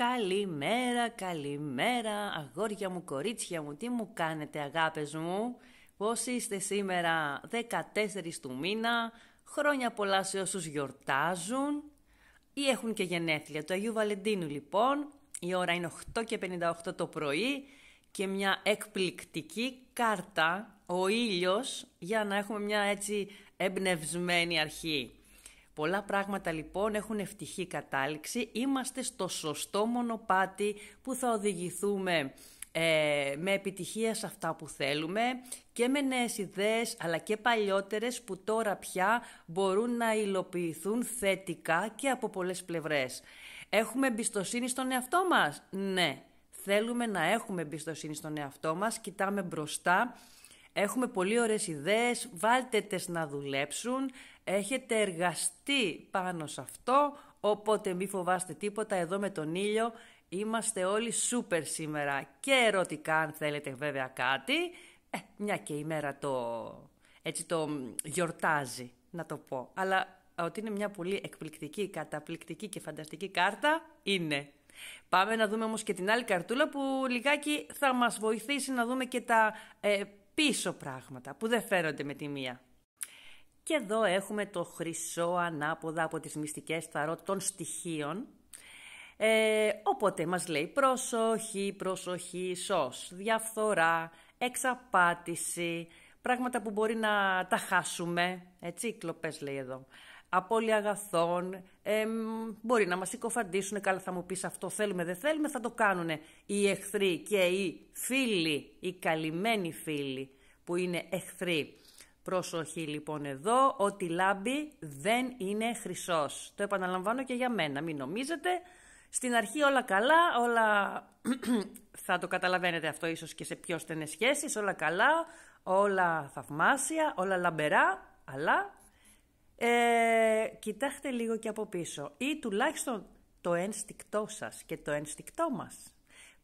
Καλημέρα, καλημέρα, αγόρια μου, κορίτσια μου, τι μου κάνετε αγάπες μου, πώς είστε σήμερα 14 του μήνα, χρόνια πολλά σε όσους γιορτάζουν ή έχουν και γενέθλια. Του Αγίου Βαλεντίνου λοιπόν, η εχουν και γενεθλια το αγιου είναι 8 και 58 το πρωί και μια εκπληκτική κάρτα, ο ήλιος, για να έχουμε μια έτσι εμπνευσμένη αρχή. Πολλά πράγματα λοιπόν έχουν ευτυχή κατάληξη. Είμαστε στο σωστό μονοπάτι που θα οδηγηθούμε ε, με επιτυχία σε αυτά που θέλουμε και με νέες ιδέες αλλά και παλιότερες που τώρα πια μπορούν να υλοποιηθούν θετικά και από πολλές πλευρές. Έχουμε εμπιστοσύνη στον εαυτό μας? Ναι. Θέλουμε να έχουμε εμπιστοσύνη στον εαυτό μας, κοιτάμε μπροστά Έχουμε πολύ ωραίες ιδέες, βάλτε τες να δουλέψουν, έχετε εργαστεί πάνω σε αυτό, οπότε μη φοβάστε τίποτα εδώ με τον ήλιο. Είμαστε όλοι σούπερ σήμερα και ερωτικά αν θέλετε βέβαια κάτι, ε, μια και η μέρα το, έτσι το γιορτάζει να το πω. Αλλά ότι είναι μια πολύ εκπληκτική, καταπληκτική και φανταστική κάρτα είναι. Πάμε να δούμε όμως και την άλλη καρτούλα που λιγάκι θα μας βοηθήσει να δούμε και τα ε, πίσω πράγματα που δεν φέρονται με τη μία. Και εδώ έχουμε το χρυσό ανάποδα από τις μυστικές ταρό των στοιχείων. Ε, οπότε μας λέει προσοχή, προσοχή, σως, διαφθορά, εξαπάτηση, πράγματα που μπορεί να τα χάσουμε, έτσι, κλοπές λέει εδώ απώλεια αγαθών, ε, μπορεί να μας συκοφαντήσουν, καλά θα μου πεις αυτό θέλουμε δεν θέλουμε, θα το κάνουν οι εχθροί και οι φίλοι, οι καλυμμένοι φίλοι που είναι εχθροί. Προσοχή λοιπόν εδώ ότι λάμπη δεν είναι χρυσός. Το επαναλαμβάνω και για μένα, μην νομίζετε. Στην αρχή όλα καλά, όλα θα το καταλαβαίνετε αυτό ίσως και σε πιο στενές σχέσεις, όλα καλά, όλα θαυμάσια, όλα λαμπερά, αλλά ε, κοιτάξτε λίγο και από πίσω ή τουλάχιστον το ένστικτό σας και το ένστικτό μας.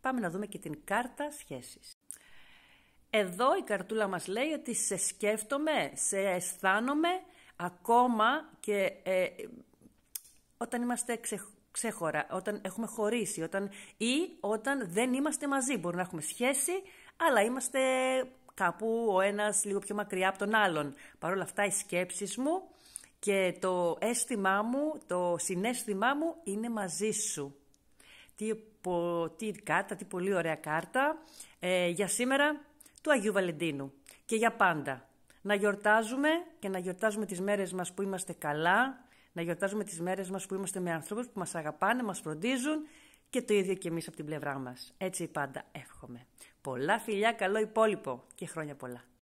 Πάμε να δούμε και την κάρτα σχέσης. Εδώ η καρτούλα μας λέει ότι σε σκέφτομαι, σε αισθάνομαι, ακόμα και ε, όταν είμαστε ξεχωριστοί ξέχωρα, όταν έχουμε χωρίσει, όταν... ή όταν δεν είμαστε μαζί. Μπορεί να έχουμε σχέση, αλλά είμαστε κάπου ο ένας λίγο πιο μακριά από τον άλλον. Παρ' όλα αυτά οι σκέψεις μου και το αίσθημά μου, το συνέστημά μου είναι μαζί σου. Τι, πο, τι κάρτα, τι πολύ ωραία κάρτα ε, για σήμερα του Αγίου Βαλεντίνου και για πάντα. Να γιορτάζουμε και να γιορτάζουμε τις μέρες μας που είμαστε καλά, να γιορτάζουμε τις μέρες μας που είμαστε με ανθρώπους που μας αγαπάνε, μας φροντίζουν και το ίδιο και εμείς από την πλευρά μας. Έτσι πάντα εύχομαι. Πολλά φιλιά, καλό υπόλοιπο και χρόνια πολλά.